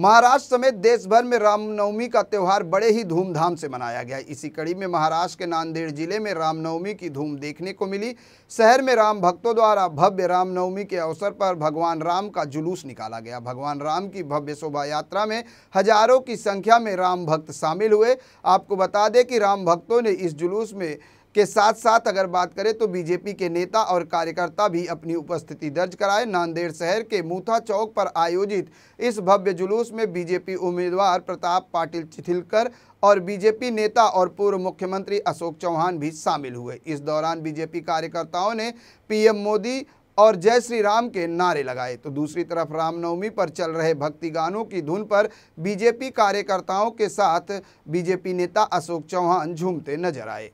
महाराष्ट्र समेत देश भर में रामनवमी का त्यौहार बड़े ही धूमधाम से मनाया गया इसी कड़ी में महाराष्ट्र के नांदेड़ जिले में रामनवमी की धूम देखने को मिली शहर में राम भक्तों द्वारा भव्य रामनवमी के अवसर पर भगवान राम का जुलूस निकाला गया भगवान राम की भव्य शोभा यात्रा में हजारों की संख्या में राम भक्त शामिल हुए आपको बता दें कि राम भक्तों ने इस जुलूस में के साथ साथ अगर बात करें तो बीजेपी के नेता और कार्यकर्ता भी अपनी उपस्थिति दर्ज कराए नांदेड़ शहर के मूथा चौक पर आयोजित इस भव्य जुलूस में बीजेपी उम्मीदवार प्रताप पाटिल चिथिलकर और बीजेपी नेता और पूर्व मुख्यमंत्री अशोक चौहान भी शामिल हुए इस दौरान बीजेपी कार्यकर्ताओं ने पीएम मोदी और जय श्री राम के नारे लगाए तो दूसरी तरफ रामनवमी पर चल रहे भक्ति गानों की धुन पर बीजेपी कार्यकर्ताओं के साथ बीजेपी नेता अशोक चौहान झूमते नजर आए